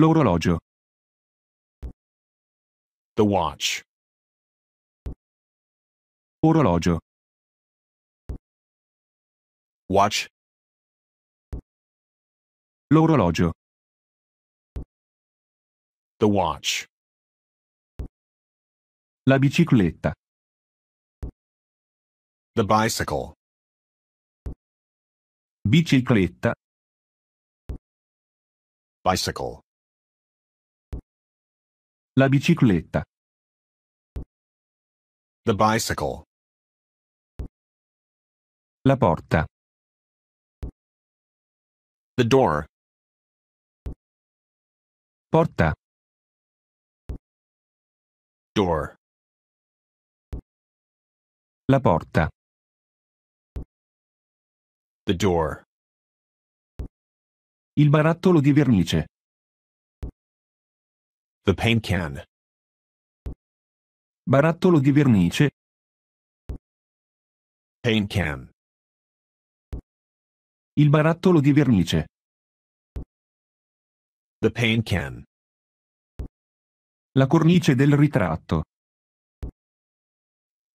L'orologio. The watch. Orologio. Watch. L'orologio. The watch. La bicicletta. The bicycle. Bicicletta. Bicycle. La bicicletta. The bicycle. La porta. The door. Porta. Door. La porta. The door. Il barattolo di vernice. The paint can. Barattolo di vernice. Paint can. Il barattolo di vernice. The paint can. La cornice del ritratto.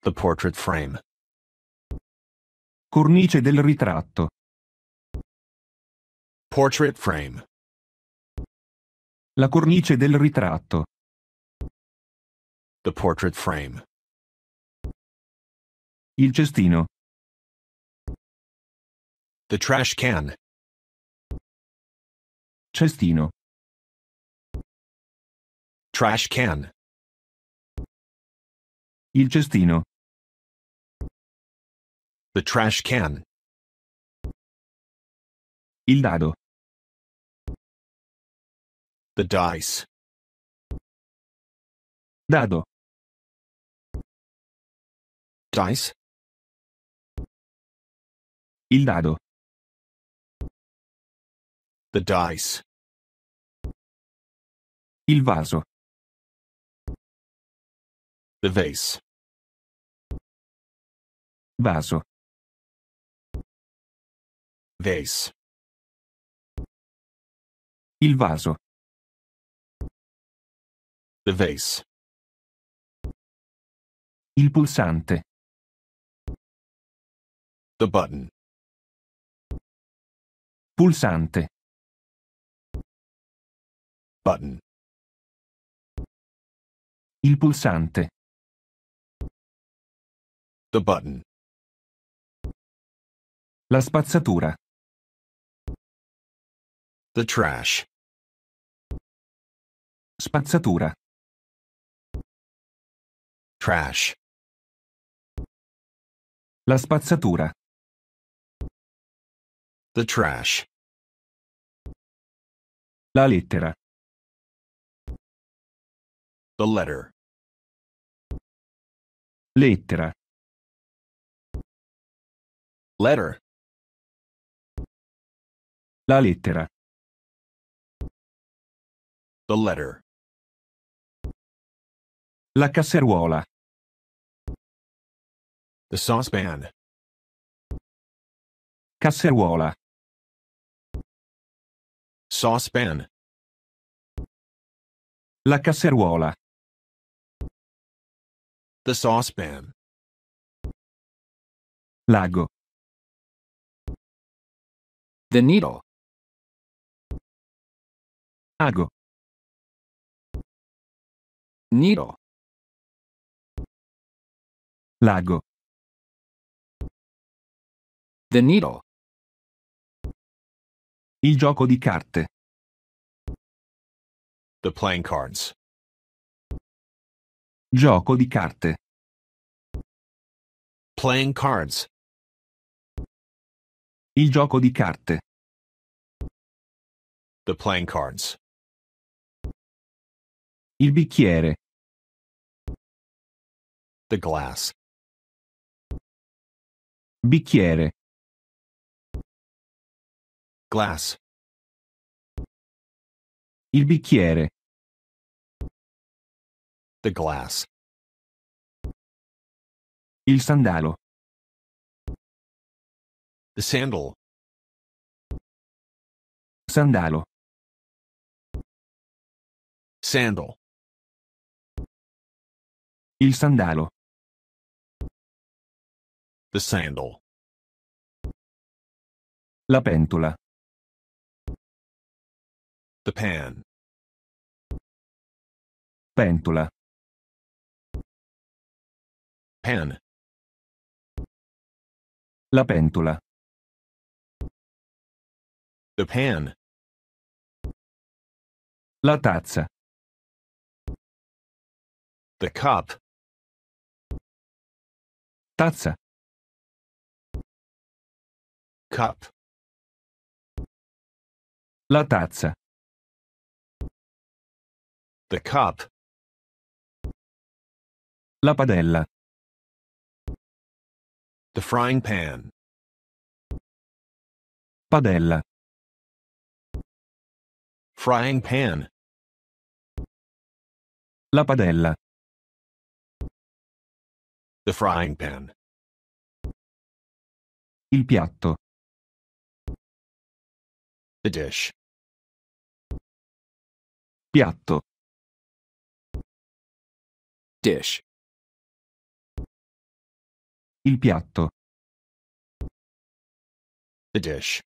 The portrait frame. Cornice del ritratto. Portrait frame. La cornice del ritratto. The portrait frame. Il cestino. The trash can. Cestino. Trash can. Il cestino. The trash can. Il dado. The dice. Dado. Dice. Il dado. The dice. Il vaso. The vase. Vaso. Vase. Il vaso device il pulsante the button pulsante button il pulsante the button la spazzatura the trash spazzatura Trash. La spazzatura. The trash. La lettera. The letter. Lettera. Letter. La lettera. The letter. La casseruola saucepan. Casseruola. Saucepan. La casseruola. The saucepan. Lago. The needle. Ago. Needle. Lago. The Needle. Il gioco di carte. The playing cards. Gioco di carte. Playing cards. Il gioco di carte. The playing cards. Il bicchiere. The glass. Bicchiere glass il bicchiere the glass il sandalo the sandal sandalo sandal il sandalo the sandal la pentola The pan. Pentola. Pan. La pentola. The pan. La tazza. The cup. Tazza. Cup. La tazza. The cup. La padella. The frying pan. Padella. Frying pan. La padella. The frying pan. Il piatto. The dish. Piatto. Dish. Il piatto. The dish.